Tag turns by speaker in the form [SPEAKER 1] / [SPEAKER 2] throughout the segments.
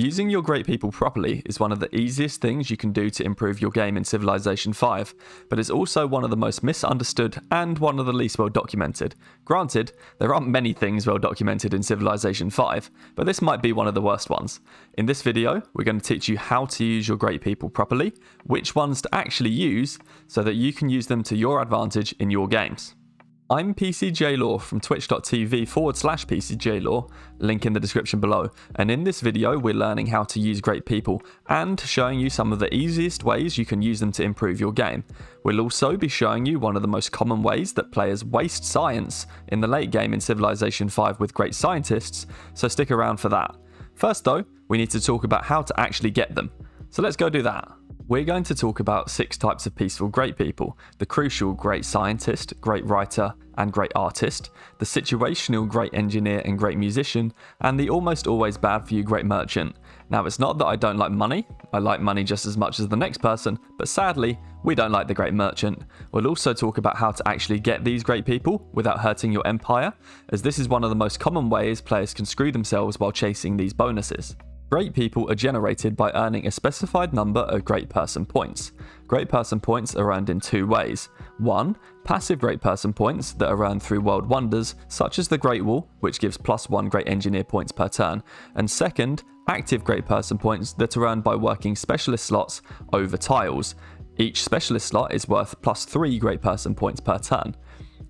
[SPEAKER 1] Using your great people properly is one of the easiest things you can do to improve your game in Civilization 5, but it's also one of the most misunderstood and one of the least well documented. Granted, there aren't many things well documented in Civilization 5, but this might be one of the worst ones. In this video, we're going to teach you how to use your great people properly, which ones to actually use, so that you can use them to your advantage in your games. I'm PCJLaw from twitch.tv forward slash PCJLaw, link in the description below, and in this video we're learning how to use great people and showing you some of the easiest ways you can use them to improve your game. We'll also be showing you one of the most common ways that players waste science in the late game in Civilization 5 with great scientists, so stick around for that. First though, we need to talk about how to actually get them, so let's go do that. We're going to talk about six types of peaceful great people the crucial great scientist, great writer, and great artist, the situational great engineer and great musician, and the almost always bad for you great merchant. Now, it's not that I don't like money, I like money just as much as the next person, but sadly, we don't like the great merchant. We'll also talk about how to actually get these great people without hurting your empire, as this is one of the most common ways players can screw themselves while chasing these bonuses. Great people are generated by earning a specified number of great person points. Great person points are earned in two ways. One, passive great person points that are earned through world wonders, such as the Great Wall, which gives plus one great engineer points per turn. And second, active great person points that are earned by working specialist slots over tiles. Each specialist slot is worth plus three great person points per turn.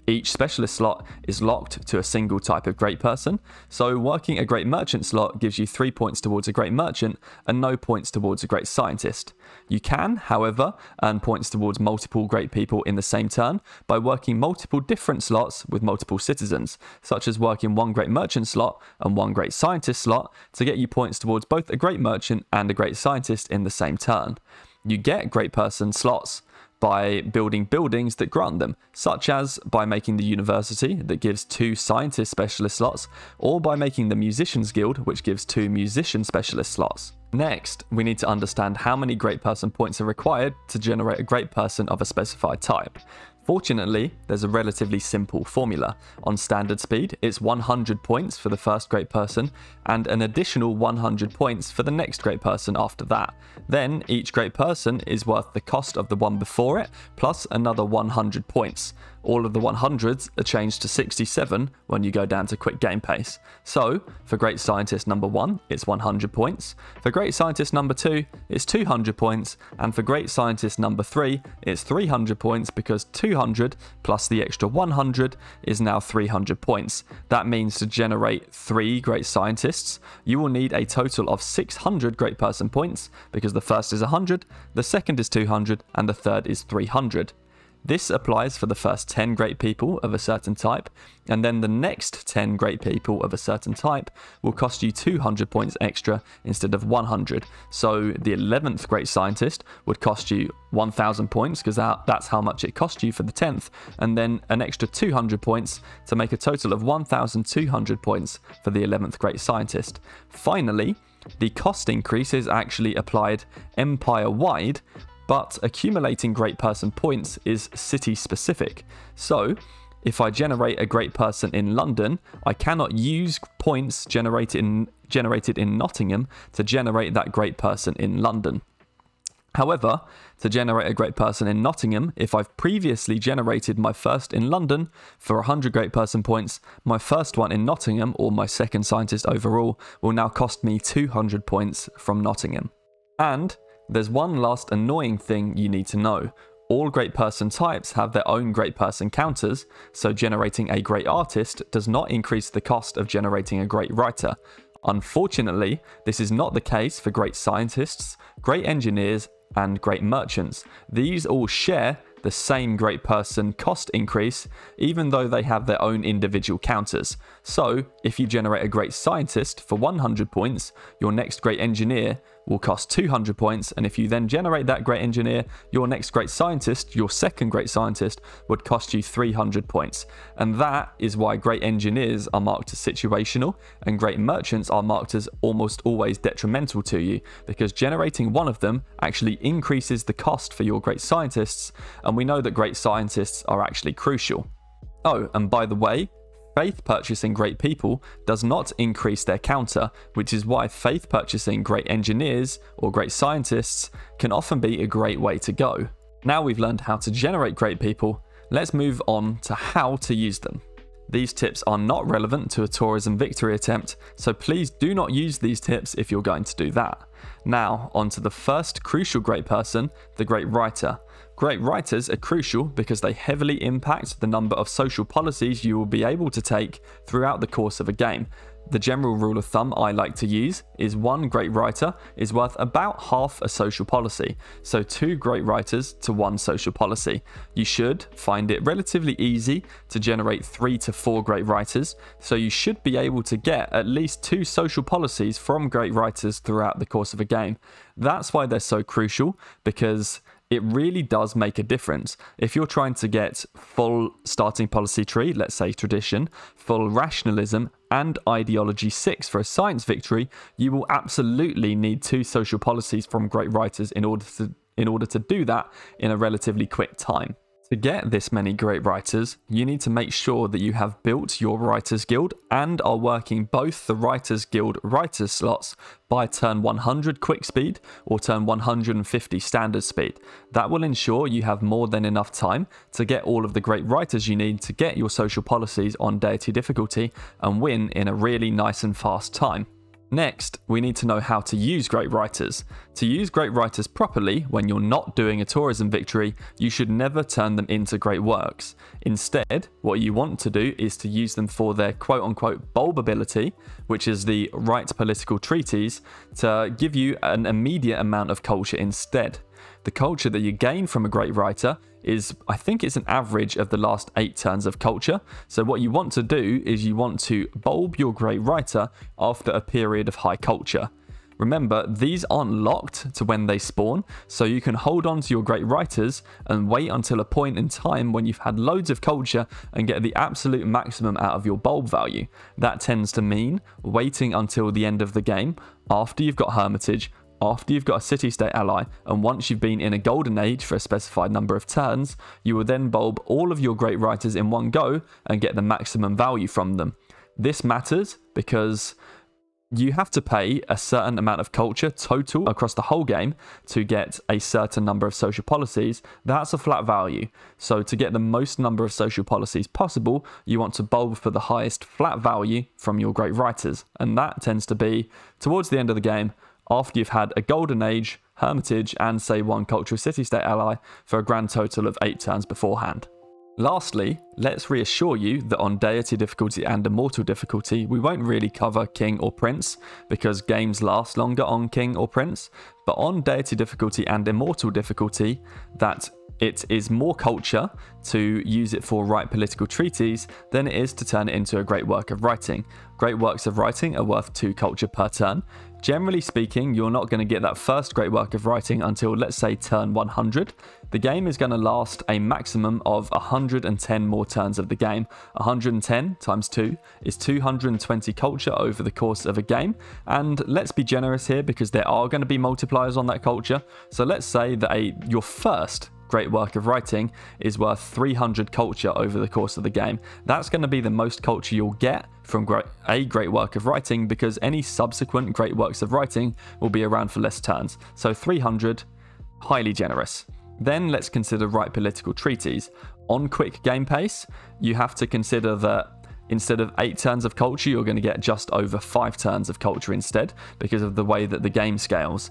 [SPEAKER 1] Each specialist slot is locked to a single type of great person, so working a great merchant slot gives you 3 points towards a great merchant and no points towards a great scientist. You can, however, earn points towards multiple great people in the same turn by working multiple different slots with multiple citizens, such as working one great merchant slot and one great scientist slot to get you points towards both a great merchant and a great scientist in the same turn. You get great person slots by building buildings that grant them, such as by making the university that gives two scientist specialist slots, or by making the musicians guild which gives two musician specialist slots. Next, we need to understand how many great person points are required to generate a great person of a specified type. Fortunately, there's a relatively simple formula. On standard speed, it's 100 points for the first great person and an additional 100 points for the next great person after that. Then each great person is worth the cost of the one before it plus another 100 points. All of the 100s are changed to 67 when you go down to quick game pace. So, for Great Scientist number 1, it's 100 points. For Great Scientist number 2, it's 200 points. And for Great Scientist number 3, it's 300 points because 200 plus the extra 100 is now 300 points. That means to generate 3 Great Scientists, you will need a total of 600 Great Person points because the first is 100, the second is 200, and the third is 300. This applies for the first 10 great people of a certain type, and then the next 10 great people of a certain type will cost you 200 points extra instead of 100. So the 11th great scientist would cost you 1000 points because that, that's how much it cost you for the 10th, and then an extra 200 points to make a total of 1200 points for the 11th great scientist. Finally, the cost increase is actually applied empire wide, but accumulating great person points is city specific. So if I generate a great person in London, I cannot use points generated in, generated in Nottingham to generate that great person in London. However, to generate a great person in Nottingham, if I've previously generated my first in London for 100 great person points, my first one in Nottingham, or my second scientist overall, will now cost me 200 points from Nottingham. And there's one last annoying thing you need to know. All great person types have their own great person counters, so generating a great artist does not increase the cost of generating a great writer. Unfortunately, this is not the case for great scientists, great engineers, and great merchants. These all share the same great person cost increase, even though they have their own individual counters. So, if you generate a great scientist for 100 points, your next great engineer will cost 200 points, and if you then generate that great engineer, your next great scientist, your second great scientist, would cost you 300 points. And that is why great engineers are marked as situational, and great merchants are marked as almost always detrimental to you, because generating one of them actually increases the cost for your great scientists, and and we know that great scientists are actually crucial. Oh, and by the way, faith purchasing great people does not increase their counter, which is why faith purchasing great engineers or great scientists can often be a great way to go. Now we've learned how to generate great people, let's move on to how to use them. These tips are not relevant to a tourism victory attempt, so please do not use these tips if you're going to do that. Now, on to the first crucial great person, the great writer. Great writers are crucial because they heavily impact the number of social policies you will be able to take throughout the course of a game, the general rule of thumb I like to use is one great writer is worth about half a social policy, so two great writers to one social policy. You should find it relatively easy to generate three to four great writers, so you should be able to get at least two social policies from great writers throughout the course of a game. That's why they're so crucial, because it really does make a difference. If you're trying to get full starting policy tree, let's say tradition, full rationalism, and Ideology 6 for a science victory, you will absolutely need two social policies from great writers in order to in order to do that in a relatively quick time. To get this many great writers, you need to make sure that you have built your Writers Guild and are working both the Writers Guild writers slots by turn 100 quick speed or turn 150 standard speed. That will ensure you have more than enough time to get all of the great writers you need to get your social policies on deity difficulty and win in a really nice and fast time. Next, we need to know how to use great writers. To use great writers properly, when you're not doing a tourism victory, you should never turn them into great works. Instead, what you want to do is to use them for their quote unquote bulbability, which is the right political treaties, to give you an immediate amount of culture instead. The culture that you gain from a great writer is I think it's an average of the last eight turns of culture. So what you want to do is you want to bulb your great writer after a period of high culture. Remember, these aren't locked to when they spawn, so you can hold on to your great writers and wait until a point in time when you've had loads of culture and get the absolute maximum out of your bulb value. That tends to mean waiting until the end of the game, after you've got Hermitage, after you've got a city-state ally, and once you've been in a golden age for a specified number of turns, you will then bulb all of your great writers in one go and get the maximum value from them. This matters because you have to pay a certain amount of culture total across the whole game to get a certain number of social policies. That's a flat value. So to get the most number of social policies possible, you want to bulb for the highest flat value from your great writers. And that tends to be towards the end of the game after you've had a Golden Age, Hermitage, and say one cultural city-state ally for a grand total of 8 turns beforehand. Lastly, let's reassure you that on Deity difficulty and Immortal difficulty, we won't really cover King or Prince, because games last longer on King or Prince, but on Deity difficulty and Immortal difficulty, that it is more culture to use it for write political treaties than it is to turn it into a great work of writing. Great works of writing are worth two culture per turn. Generally speaking, you're not going to get that first great work of writing until, let's say, turn 100. The game is going to last a maximum of 110 more turns of the game. 110 times 2 is 220 culture over the course of a game. And let's be generous here because there are going to be multipliers on that culture. So let's say that a, your first great work of writing is worth 300 culture over the course of the game. That's going to be the most culture you'll get from a great work of writing because any subsequent great works of writing will be around for less turns. So 300, highly generous. Then let's consider right political treaties. On quick game pace, you have to consider that Instead of eight turns of culture, you're going to get just over five turns of culture instead because of the way that the game scales.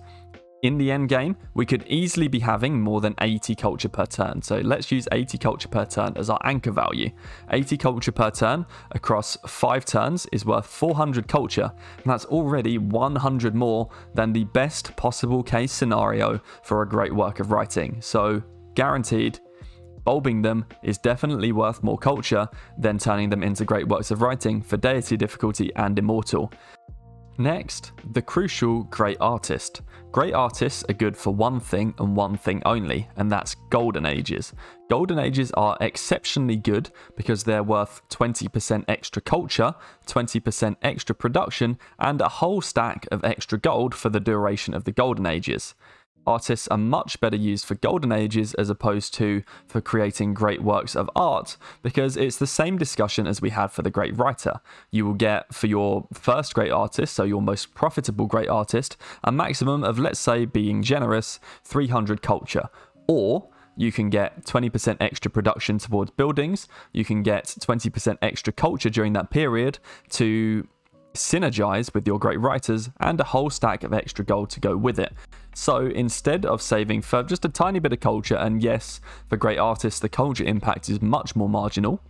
[SPEAKER 1] In the end game, we could easily be having more than 80 culture per turn, so let's use 80 culture per turn as our anchor value. 80 culture per turn across 5 turns is worth 400 culture, and that's already 100 more than the best possible case scenario for a great work of writing, so guaranteed bulbing them is definitely worth more culture than turning them into great works of writing for deity difficulty and immortal. Next, the crucial great artist. Great artists are good for one thing and one thing only, and that's golden ages. Golden ages are exceptionally good because they're worth 20% extra culture, 20% extra production, and a whole stack of extra gold for the duration of the golden ages artists are much better used for golden ages as opposed to for creating great works of art because it's the same discussion as we had for the great writer. You will get for your first great artist, so your most profitable great artist, a maximum of, let's say, being generous, 300 culture. Or you can get 20% extra production towards buildings, you can get 20% extra culture during that period to synergize with your great writers, and a whole stack of extra gold to go with it. So instead of saving for just a tiny bit of culture, and yes, for great artists, the culture impact is much more marginal.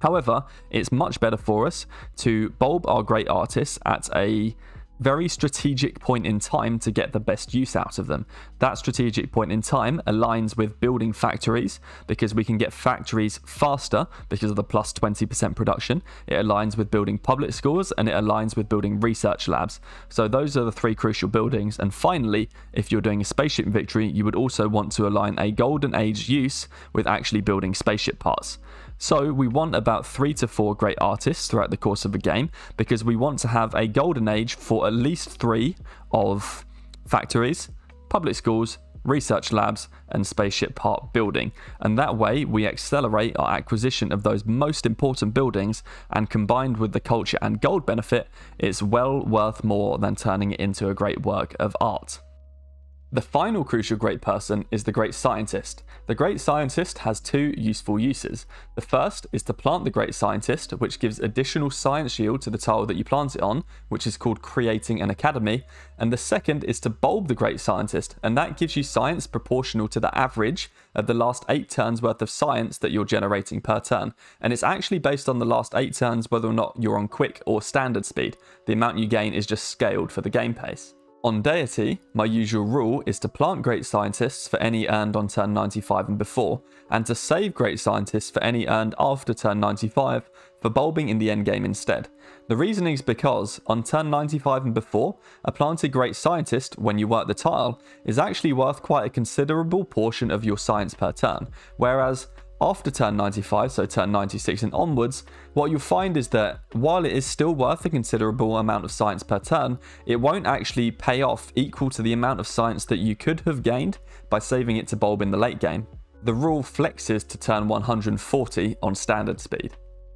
[SPEAKER 1] However, it's much better for us to bulb our great artists at a very strategic point in time to get the best use out of them. That strategic point in time aligns with building factories because we can get factories faster because of the plus 20% production. It aligns with building public schools and it aligns with building research labs. So those are the three crucial buildings. And finally, if you're doing a spaceship victory, you would also want to align a golden age use with actually building spaceship parts. So we want about three to four great artists throughout the course of a game because we want to have a golden age for at least three of factories, public schools, research labs, and spaceship park building. And that way, we accelerate our acquisition of those most important buildings, and combined with the culture and gold benefit, it's well worth more than turning it into a great work of art. The final crucial great person is the great scientist. The great scientist has two useful uses. The first is to plant the great scientist, which gives additional science shield to the tile that you plant it on, which is called creating an academy. And the second is to bulb the great scientist, and that gives you science proportional to the average of the last eight turns worth of science that you're generating per turn. And it's actually based on the last eight turns whether or not you're on quick or standard speed. The amount you gain is just scaled for the game pace. On Deity, my usual rule is to plant great scientists for any earned on turn 95 and before, and to save great scientists for any earned after turn 95 for bulbing in the endgame instead. The reasoning is because, on turn 95 and before, a planted great scientist, when you work the tile, is actually worth quite a considerable portion of your science per turn, whereas after turn 95, so turn 96 and onwards, what you'll find is that while it is still worth a considerable amount of science per turn, it won't actually pay off equal to the amount of science that you could have gained by saving it to bulb in the late game. The rule flexes to turn 140 on standard speed.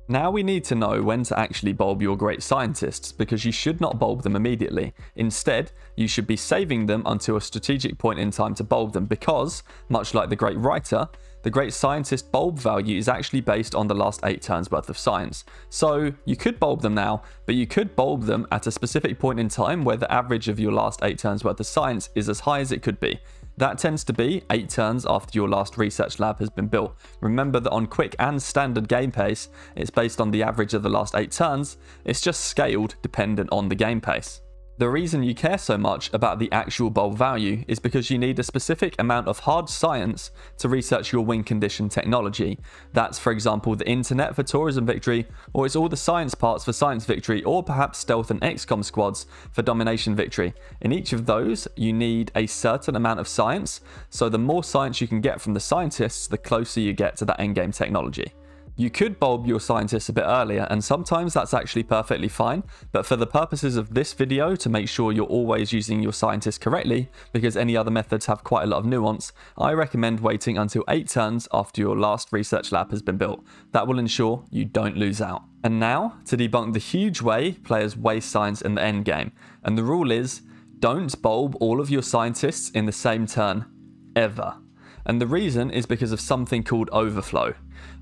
[SPEAKER 1] Now we need to know when to actually bulb your great scientists because you should not bulb them immediately. Instead, you should be saving them until a strategic point in time to bulb them because, much like the great writer, the great scientist bulb value is actually based on the last 8 turns worth of science. So you could bulb them now, but you could bulb them at a specific point in time where the average of your last 8 turns worth of science is as high as it could be. That tends to be 8 turns after your last research lab has been built. Remember that on quick and standard game pace, it's based on the average of the last 8 turns, it's just scaled dependent on the game pace. The reason you care so much about the actual bulb value is because you need a specific amount of hard science to research your win condition technology. That's for example the internet for Tourism Victory, or it's all the science parts for Science Victory, or perhaps Stealth and XCOM squads for Domination Victory. In each of those, you need a certain amount of science, so the more science you can get from the scientists, the closer you get to that endgame technology. You could bulb your scientists a bit earlier, and sometimes that's actually perfectly fine, but for the purposes of this video, to make sure you're always using your scientists correctly, because any other methods have quite a lot of nuance, I recommend waiting until 8 turns after your last research lab has been built. That will ensure you don't lose out. And now, to debunk the huge way players waste science in the endgame, and the rule is, don't bulb all of your scientists in the same turn, ever. And the reason is because of something called overflow.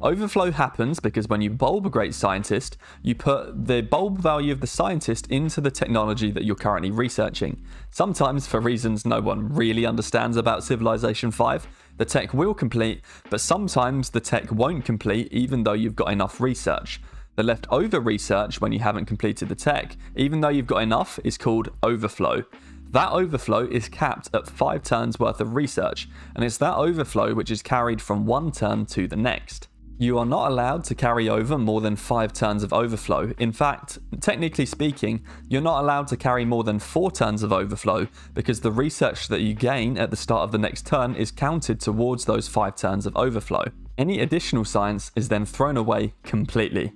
[SPEAKER 1] Overflow happens because when you bulb a great scientist, you put the bulb value of the scientist into the technology that you're currently researching. Sometimes, for reasons no one really understands about Civilization 5, the tech will complete, but sometimes the tech won't complete even though you've got enough research. The leftover research when you haven't completed the tech, even though you've got enough, is called overflow. That overflow is capped at 5 turns worth of research, and it's that overflow which is carried from one turn to the next you are not allowed to carry over more than 5 turns of overflow. In fact, technically speaking, you're not allowed to carry more than 4 turns of overflow because the research that you gain at the start of the next turn is counted towards those 5 turns of overflow. Any additional science is then thrown away completely.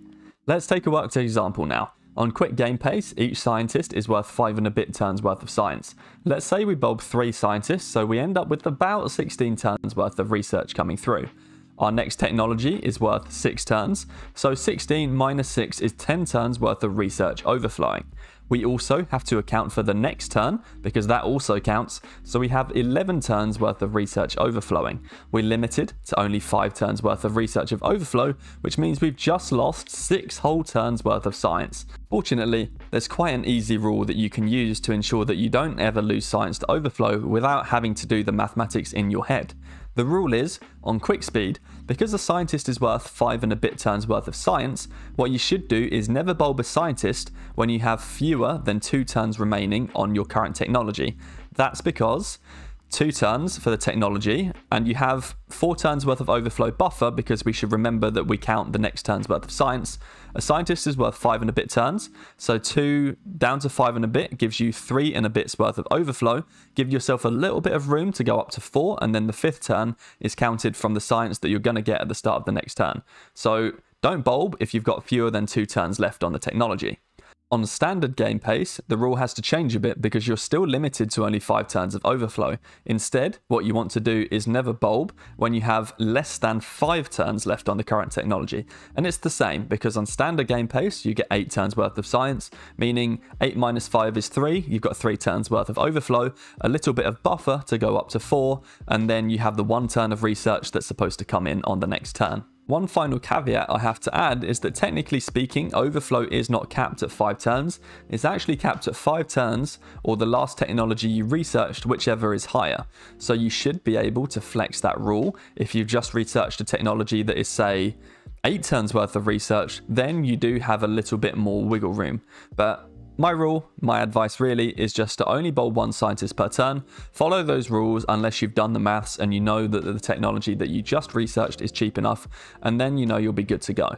[SPEAKER 1] Let's take a worked example now. On quick game pace, each scientist is worth 5 and a bit turns worth of science. Let's say we bulb 3 scientists, so we end up with about 16 turns worth of research coming through. Our next technology is worth 6 turns, so 16 minus 6 is 10 turns worth of research overflowing. We also have to account for the next turn, because that also counts, so we have 11 turns worth of research overflowing. We're limited to only 5 turns worth of research of overflow, which means we've just lost 6 whole turns worth of science. Fortunately, there's quite an easy rule that you can use to ensure that you don't ever lose science to overflow without having to do the mathematics in your head. The rule is, on quick speed, because a scientist is worth 5 and a bit turns worth of science, what you should do is never bulb a scientist when you have fewer than 2 turns remaining on your current technology. That's because two turns for the technology, and you have four turns worth of overflow buffer because we should remember that we count the next turn's worth of science. A scientist is worth five and a bit turns, so two down to five and a bit gives you three and a bit's worth of overflow. Give yourself a little bit of room to go up to four, and then the fifth turn is counted from the science that you're going to get at the start of the next turn. So don't bulb if you've got fewer than two turns left on the technology. On standard game pace, the rule has to change a bit because you're still limited to only 5 turns of overflow. Instead, what you want to do is never bulb when you have less than 5 turns left on the current technology. And it's the same because on standard game pace, you get 8 turns worth of science, meaning 8 minus 5 is 3, you've got 3 turns worth of overflow, a little bit of buffer to go up to 4, and then you have the 1 turn of research that's supposed to come in on the next turn. One final caveat I have to add is that technically speaking, overflow is not capped at 5 turns, it's actually capped at 5 turns or the last technology you researched, whichever is higher. So you should be able to flex that rule if you've just researched a technology that is say 8 turns worth of research, then you do have a little bit more wiggle room. But my rule, my advice really, is just to only bowl one scientist per turn. Follow those rules unless you've done the maths and you know that the technology that you just researched is cheap enough, and then you know you'll be good to go.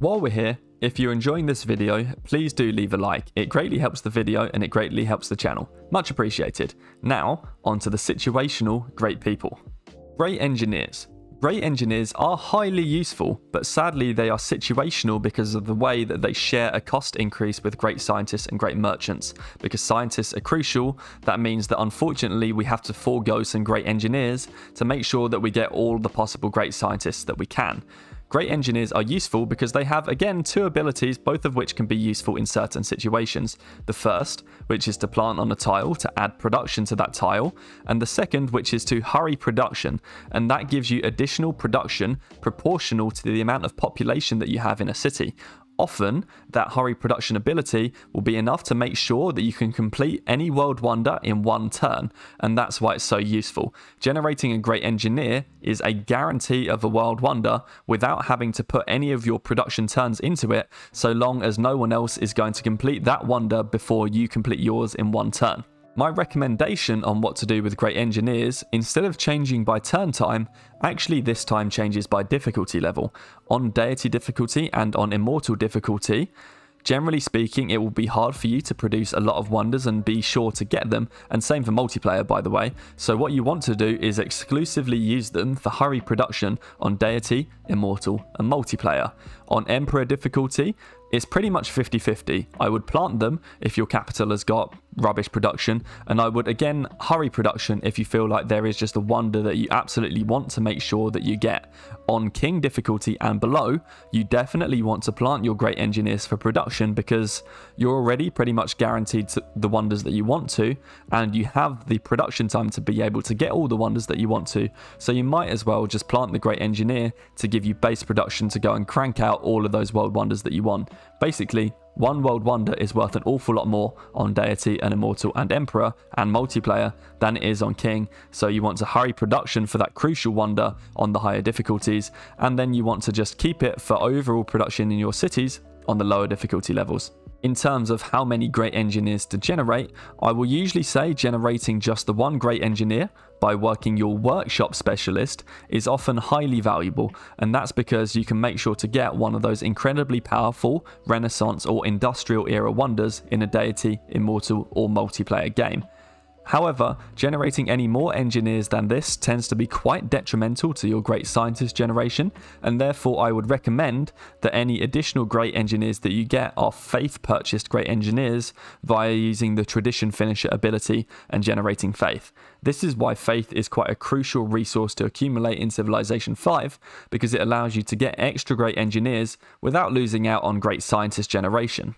[SPEAKER 1] While we're here, if you're enjoying this video, please do leave a like. It greatly helps the video and it greatly helps the channel. Much appreciated. Now, onto the situational great people. Great engineers, Rate engineers are highly useful, but sadly they are situational because of the way that they share a cost increase with great scientists and great merchants. Because scientists are crucial, that means that unfortunately we have to forego some great engineers to make sure that we get all the possible great scientists that we can. Great engineers are useful because they have, again, two abilities, both of which can be useful in certain situations. The first, which is to plant on a tile to add production to that tile, and the second, which is to hurry production, and that gives you additional production proportional to the amount of population that you have in a city. Often, that hurry production ability will be enough to make sure that you can complete any world wonder in one turn, and that's why it's so useful. Generating a great engineer is a guarantee of a world wonder without having to put any of your production turns into it, so long as no one else is going to complete that wonder before you complete yours in one turn. My recommendation on what to do with Great Engineers, instead of changing by turn time, actually this time changes by difficulty level, on Deity difficulty and on Immortal difficulty. Generally speaking, it will be hard for you to produce a lot of wonders and be sure to get them, and same for multiplayer by the way, so what you want to do is exclusively use them for hurry production on Deity, Immortal and multiplayer. On Emperor difficulty, it's pretty much 50-50. I would plant them if your capital has got rubbish production and I would again hurry production if you feel like there is just a wonder that you absolutely want to make sure that you get. On king difficulty and below you definitely want to plant your great engineers for production because you're already pretty much guaranteed the wonders that you want to and you have the production time to be able to get all the wonders that you want to so you might as well just plant the great engineer to give you base production to go and crank out all of those world wonders that you want. Basically one World Wonder is worth an awful lot more on Deity and Immortal and Emperor and multiplayer than it is on King, so you want to hurry production for that crucial wonder on the higher difficulties, and then you want to just keep it for overall production in your cities on the lower difficulty levels. In terms of how many great engineers to generate, I will usually say generating just the one great engineer by working your workshop specialist is often highly valuable, and that's because you can make sure to get one of those incredibly powerful Renaissance or industrial era wonders in a deity, immortal, or multiplayer game. However, generating any more engineers than this tends to be quite detrimental to your great scientist generation, and therefore I would recommend that any additional great engineers that you get are faith purchased great engineers via using the tradition finisher ability and generating faith. This is why faith is quite a crucial resource to accumulate in Civilization 5, because it allows you to get extra great engineers without losing out on great scientist generation.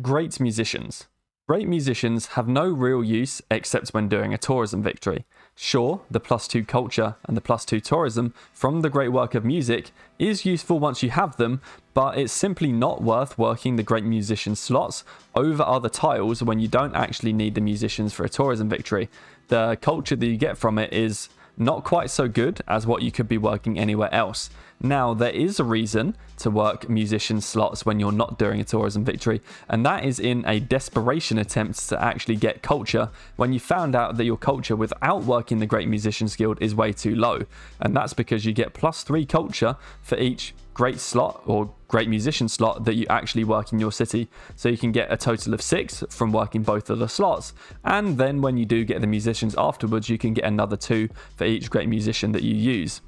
[SPEAKER 1] Great musicians. Great musicians have no real use except when doing a tourism victory. Sure, the plus two culture and the plus two tourism from the great work of music is useful once you have them, but it's simply not worth working the great musician slots over other tiles when you don't actually need the musicians for a tourism victory. The culture that you get from it is not quite so good as what you could be working anywhere else. Now, there is a reason to work musician slots when you're not doing a tourism victory, and that is in a desperation attempt to actually get culture when you found out that your culture without working the Great Musicians Guild is way too low. And that's because you get plus three culture for each great slot or great musician slot that you actually work in your city. So you can get a total of six from working both of the slots. And then when you do get the musicians afterwards, you can get another two for each great musician that you use.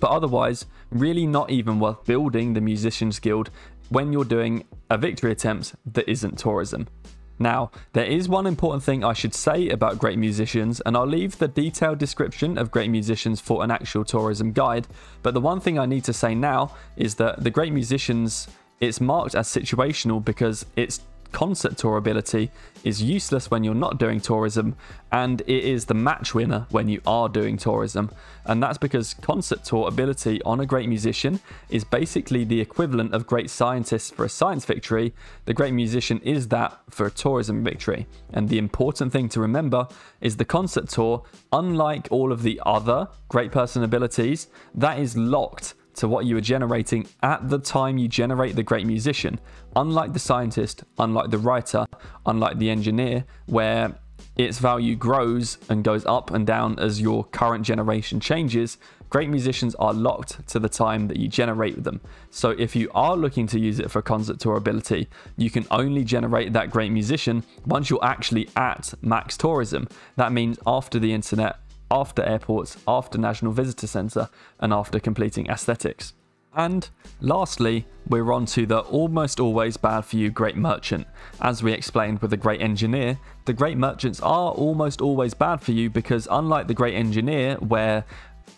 [SPEAKER 1] But otherwise, really not even worth building the Musicians Guild when you're doing a victory attempt that isn't tourism. Now, there is one important thing I should say about great musicians, and I'll leave the detailed description of great musicians for an actual tourism guide. But the one thing I need to say now is that the great musicians, it's marked as situational because it's Concert tour ability is useless when you're not doing tourism, and it is the match winner when you are doing tourism. And that's because concert tour ability on a great musician is basically the equivalent of great scientists for a science victory. The great musician is that for a tourism victory. And the important thing to remember is the concert tour, unlike all of the other great person abilities, that is locked to what you are generating at the time you generate the great musician. Unlike the scientist, unlike the writer, unlike the engineer, where its value grows and goes up and down as your current generation changes, great musicians are locked to the time that you generate them. So if you are looking to use it for concert tour ability, you can only generate that great musician once you're actually at max tourism. That means after the internet, after airports, after National Visitor Centre, and after completing aesthetics. And lastly, we're on to the almost always bad for you Great Merchant. As we explained with the Great Engineer, the Great Merchants are almost always bad for you because unlike the Great Engineer, where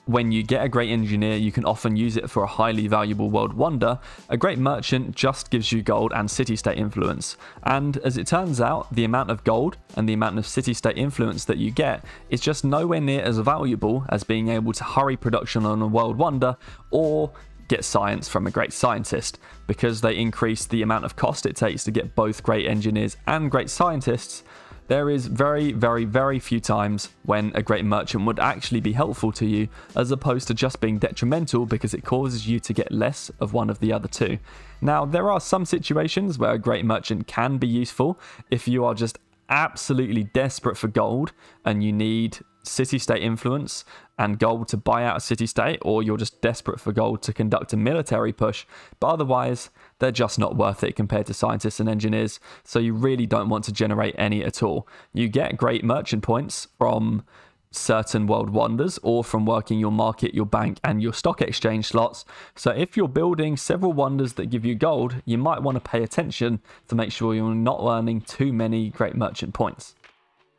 [SPEAKER 1] when you get a great engineer, you can often use it for a highly valuable world wonder. A great merchant just gives you gold and city-state influence. And as it turns out, the amount of gold and the amount of city-state influence that you get is just nowhere near as valuable as being able to hurry production on a world wonder or get science from a great scientist. Because they increase the amount of cost it takes to get both great engineers and great scientists, there is very, very, very few times when a great merchant would actually be helpful to you, as opposed to just being detrimental because it causes you to get less of one of the other two. Now, there are some situations where a great merchant can be useful if you are just absolutely desperate for gold and you need city state influence and gold to buy out a city state, or you're just desperate for gold to conduct a military push. But otherwise, they're just not worth it compared to scientists and engineers, so you really don't want to generate any at all. You get great merchant points from certain world wonders or from working your market, your bank, and your stock exchange slots. So, if you're building several wonders that give you gold, you might want to pay attention to make sure you're not earning too many great merchant points.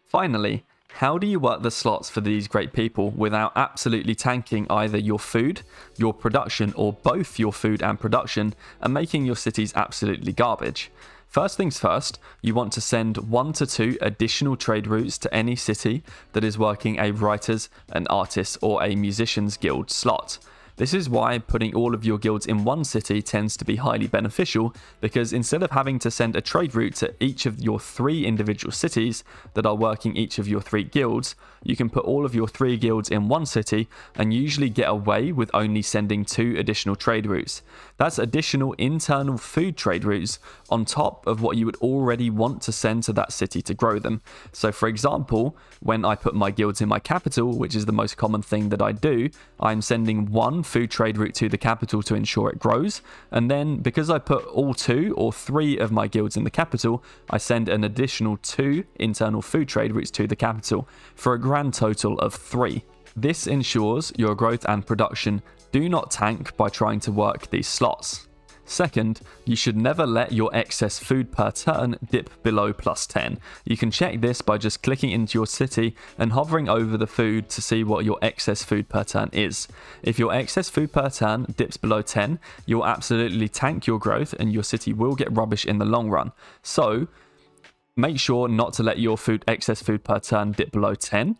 [SPEAKER 1] Finally, how do you work the slots for these great people without absolutely tanking either your food, your production, or both your food and production and making your cities absolutely garbage? First things first, you want to send one to two additional trade routes to any city that is working a writer's, an artist's, or a musician's guild slot. This is why putting all of your guilds in one city tends to be highly beneficial, because instead of having to send a trade route to each of your three individual cities that are working each of your three guilds, you can put all of your three guilds in one city and usually get away with only sending two additional trade routes. That's additional internal food trade routes on top of what you would already want to send to that city to grow them. So for example, when I put my guilds in my capital, which is the most common thing that I do, I'm sending one food trade route to the capital to ensure it grows, and then because I put all two or three of my guilds in the capital, I send an additional two internal food trade routes to the capital, for a grand total of three. This ensures your growth and production do not tank by trying to work these slots. Second, you should never let your excess food per turn dip below plus 10. You can check this by just clicking into your city and hovering over the food to see what your excess food per turn is. If your excess food per turn dips below 10, you'll absolutely tank your growth and your city will get rubbish in the long run. So, make sure not to let your food excess food per turn dip below 10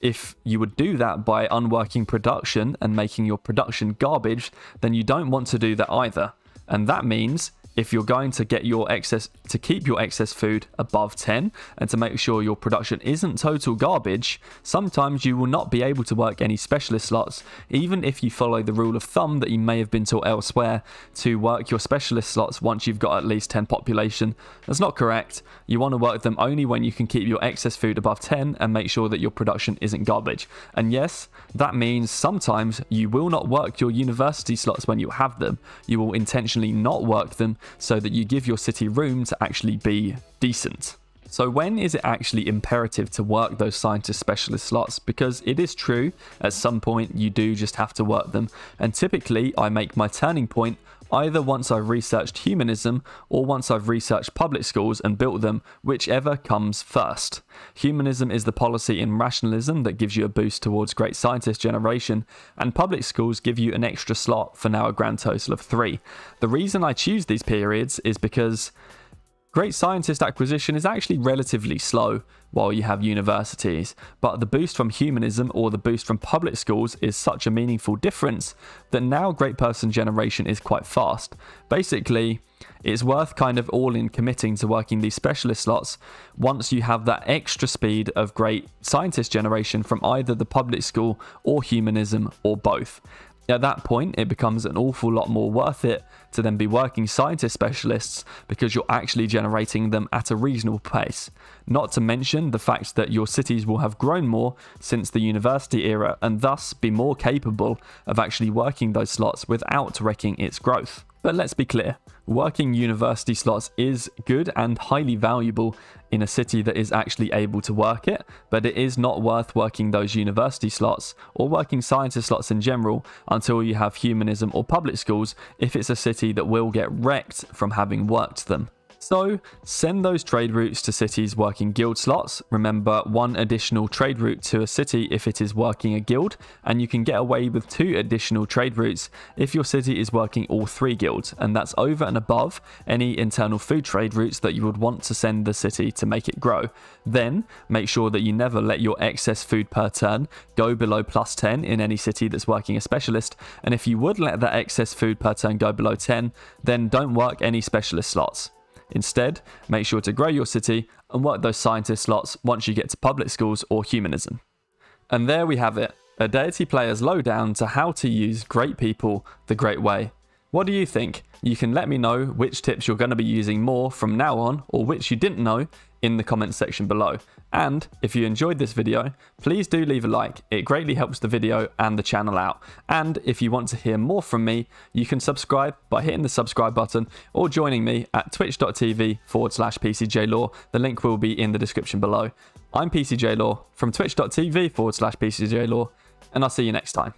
[SPEAKER 1] if you would do that by unworking production and making your production garbage, then you don't want to do that either. And that means if you're going to get your excess to keep your excess food above 10 and to make sure your production isn't total garbage sometimes you will not be able to work any specialist slots even if you follow the rule of thumb that you may have been taught elsewhere to work your specialist slots once you've got at least 10 population that's not correct you want to work them only when you can keep your excess food above 10 and make sure that your production isn't garbage and yes that means sometimes you will not work your university slots when you have them you will intentionally not work them so that you give your city room to actually be decent. So when is it actually imperative to work those scientist specialist slots? Because it is true, at some point you do just have to work them. And typically I make my turning point either once I've researched humanism or once I've researched public schools and built them, whichever comes first. Humanism is the policy in rationalism that gives you a boost towards great scientist generation, and public schools give you an extra slot for now a grand total of three. The reason I choose these periods is because Great scientist acquisition is actually relatively slow while you have universities, but the boost from humanism or the boost from public schools is such a meaningful difference that now great person generation is quite fast. Basically, it's worth kind of all in committing to working these specialist slots once you have that extra speed of great scientist generation from either the public school or humanism or both. At that point, it becomes an awful lot more worth it to then be working scientist specialists because you're actually generating them at a reasonable pace. Not to mention the fact that your cities will have grown more since the university era and thus be more capable of actually working those slots without wrecking its growth. But let's be clear, working university slots is good and highly valuable in a city that is actually able to work it, but it is not worth working those university slots or working scientist slots in general until you have humanism or public schools if it's a city that will get wrecked from having worked them. So send those trade routes to cities working guild slots. Remember one additional trade route to a city if it is working a guild and you can get away with two additional trade routes if your city is working all three guilds and that's over and above any internal food trade routes that you would want to send the city to make it grow. Then make sure that you never let your excess food per turn go below plus 10 in any city that's working a specialist and if you would let that excess food per turn go below 10 then don't work any specialist slots. Instead, make sure to grow your city and work those scientist slots once you get to public schools or humanism. And there we have it, a Deity Player's lowdown to how to use great people the great way what do you think? You can let me know which tips you're going to be using more from now on or which you didn't know in the comments section below. And if you enjoyed this video, please do leave a like. It greatly helps the video and the channel out. And if you want to hear more from me, you can subscribe by hitting the subscribe button or joining me at twitch.tv forward slash PCJLaw. The link will be in the description below. I'm PCJLaw from twitch.tv forward slash PCJLaw, and I'll see you next time.